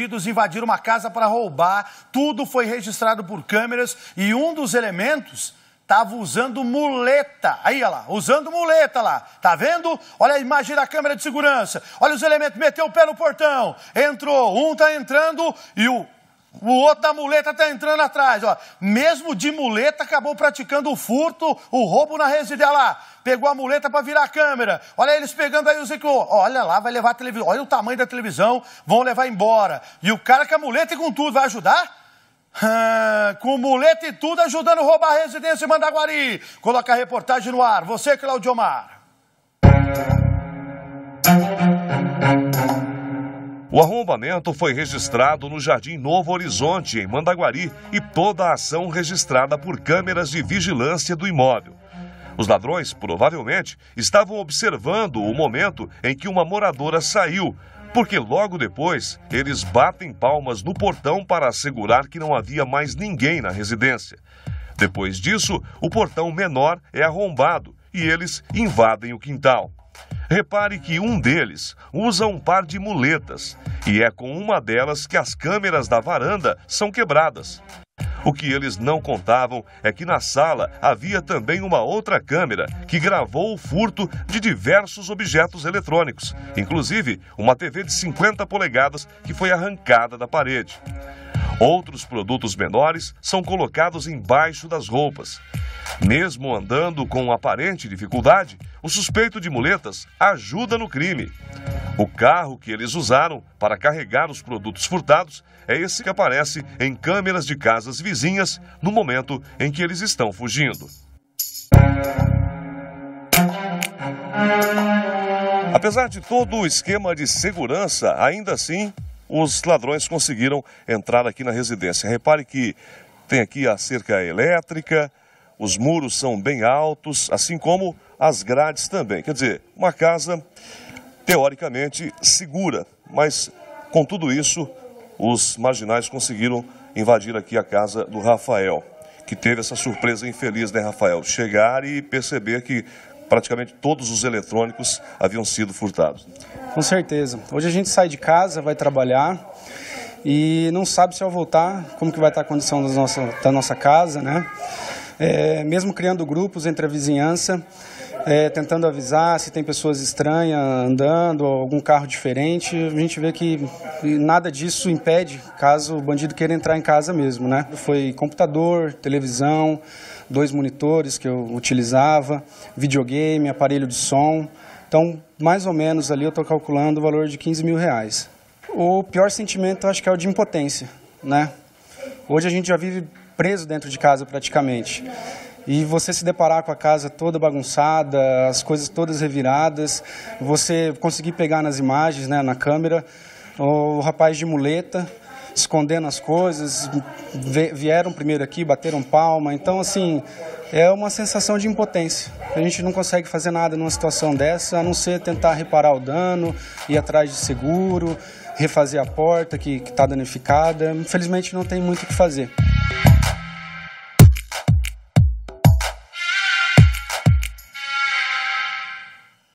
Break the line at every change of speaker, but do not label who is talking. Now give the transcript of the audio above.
bandidos invadiram uma casa para roubar. Tudo foi registrado por câmeras e um dos elementos estava usando muleta. Aí, olha lá, usando muleta lá. Tá vendo? Olha a imagem da câmera de segurança. Olha os elementos, meteu o pé no portão. Entrou, um tá entrando e o o outro da muleta está entrando atrás, ó. Mesmo de muleta, acabou praticando o furto, o roubo na residência. lá, pegou a muleta para virar a câmera. Olha eles pegando aí os ciclo, Olha lá, vai levar a televisão. Olha o tamanho da televisão, vão levar embora. E o cara com a muleta e com tudo, vai ajudar? Ah, com muleta e tudo, ajudando a roubar a residência em Mandaguari. Coloca a reportagem no ar. Você, Claudio Omar.
O arrombamento foi registrado no Jardim Novo Horizonte, em Mandaguari, e toda a ação registrada por câmeras de vigilância do imóvel. Os ladrões provavelmente estavam observando o momento em que uma moradora saiu, porque logo depois eles batem palmas no portão para assegurar que não havia mais ninguém na residência. Depois disso, o portão menor é arrombado e eles invadem o quintal. Repare que um deles usa um par de muletas e é com uma delas que as câmeras da varanda são quebradas. O que eles não contavam é que na sala havia também uma outra câmera que gravou o furto de diversos objetos eletrônicos, inclusive uma TV de 50 polegadas que foi arrancada da parede. Outros produtos menores são colocados embaixo das roupas. Mesmo andando com aparente dificuldade, o suspeito de muletas ajuda no crime. O carro que eles usaram para carregar os produtos furtados é esse que aparece em câmeras de casas vizinhas no momento em que eles estão fugindo. Apesar de todo o esquema de segurança, ainda assim, os ladrões conseguiram entrar aqui na residência. Repare que tem aqui a cerca elétrica, os muros são bem altos, assim como as grades também. Quer dizer, uma casa teoricamente segura, mas com tudo isso, os marginais conseguiram invadir aqui a casa do Rafael, que teve essa surpresa infeliz, né, Rafael? Chegar e perceber que praticamente todos os eletrônicos haviam sido furtados.
Com certeza. Hoje a gente sai de casa, vai trabalhar e não sabe se ao voltar como que vai estar a condição da nossa, da nossa casa, né? É, mesmo criando grupos entre a vizinhança, é, tentando avisar se tem pessoas estranhas andando, algum carro diferente. A gente vê que nada disso impede caso o bandido queira entrar em casa mesmo, né? Foi computador, televisão, dois monitores que eu utilizava, videogame, aparelho de som. Então, mais ou menos ali eu estou calculando o valor de 15 mil reais. O pior sentimento acho que é o de impotência, né? Hoje a gente já vive preso dentro de casa praticamente e você se deparar com a casa toda bagunçada, as coisas todas reviradas, você conseguir pegar nas imagens, né, na câmera, o rapaz de muleta escondendo as coisas, vieram primeiro aqui, bateram palma, então assim, é uma sensação de impotência. A gente não consegue fazer nada numa situação dessa, a não ser tentar reparar o dano, ir atrás de seguro, refazer a porta que está danificada. Infelizmente não tem muito o que fazer.